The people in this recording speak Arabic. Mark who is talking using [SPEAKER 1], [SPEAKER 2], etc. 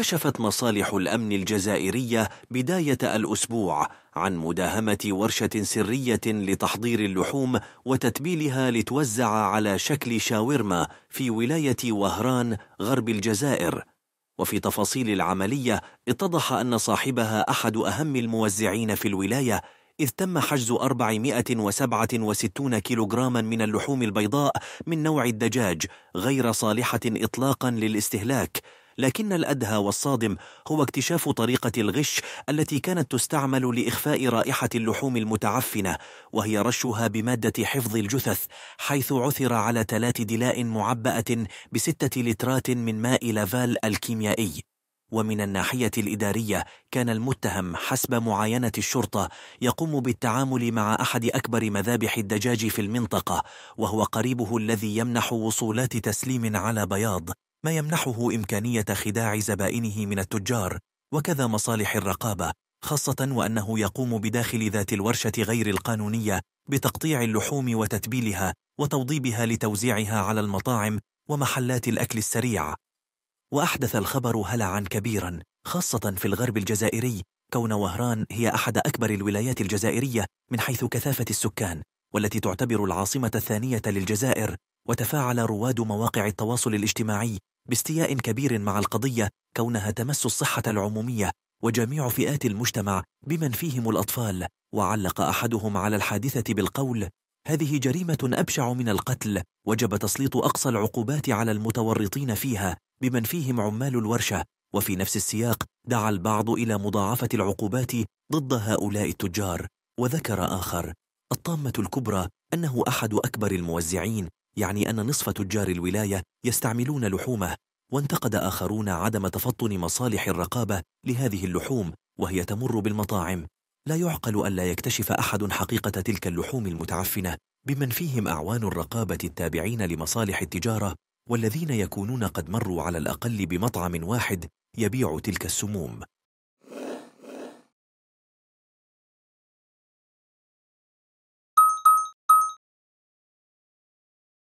[SPEAKER 1] كشفت مصالح الامن الجزائريه بدايه الاسبوع عن مداهمه ورشه سريه لتحضير اللحوم وتتبيلها لتوزع على شكل شاورما في ولايه وهران غرب الجزائر وفي تفاصيل العمليه اتضح ان صاحبها احد اهم الموزعين في الولايه إذ تم حجز 467 كيلوغراما من اللحوم البيضاء من نوع الدجاج غير صالحة إطلاقا للاستهلاك لكن الأدهى والصادم هو اكتشاف طريقة الغش التي كانت تستعمل لإخفاء رائحة اللحوم المتعفنة وهي رشها بمادة حفظ الجثث حيث عثر على تلات دلاء معبأة بستة لترات من ماء لافال الكيميائي ومن الناحية الإدارية كان المتهم حسب معاينة الشرطة يقوم بالتعامل مع أحد أكبر مذابح الدجاج في المنطقة وهو قريبه الذي يمنح وصولات تسليم على بياض ما يمنحه إمكانية خداع زبائنه من التجار وكذا مصالح الرقابة خاصة وأنه يقوم بداخل ذات الورشة غير القانونية بتقطيع اللحوم وتتبيلها وتوضيبها لتوزيعها على المطاعم ومحلات الأكل السريع وأحدث الخبر هلعا كبيرا خاصة في الغرب الجزائري كون وهران هي أحد أكبر الولايات الجزائرية من حيث كثافة السكان والتي تعتبر العاصمة الثانية للجزائر وتفاعل رواد مواقع التواصل الاجتماعي باستياء كبير مع القضية كونها تمس الصحة العمومية وجميع فئات المجتمع بمن فيهم الأطفال وعلق أحدهم على الحادثة بالقول هذه جريمة أبشع من القتل وجب تسليط أقصى العقوبات على المتورطين فيها بمن فيهم عمال الورشة وفي نفس السياق دعا البعض إلى مضاعفة العقوبات ضد هؤلاء التجار وذكر آخر الطامة الكبرى أنه أحد أكبر الموزعين يعني أن نصف تجار الولاية يستعملون لحومه وانتقد آخرون عدم تفطن مصالح الرقابة لهذه اللحوم وهي تمر بالمطاعم لا يعقل أن لا يكتشف أحد حقيقة تلك اللحوم المتعفنة بمن فيهم أعوان الرقابة التابعين لمصالح التجارة والذين يكونون قد مروا على الأقل بمطعم واحد يبيع تلك السموم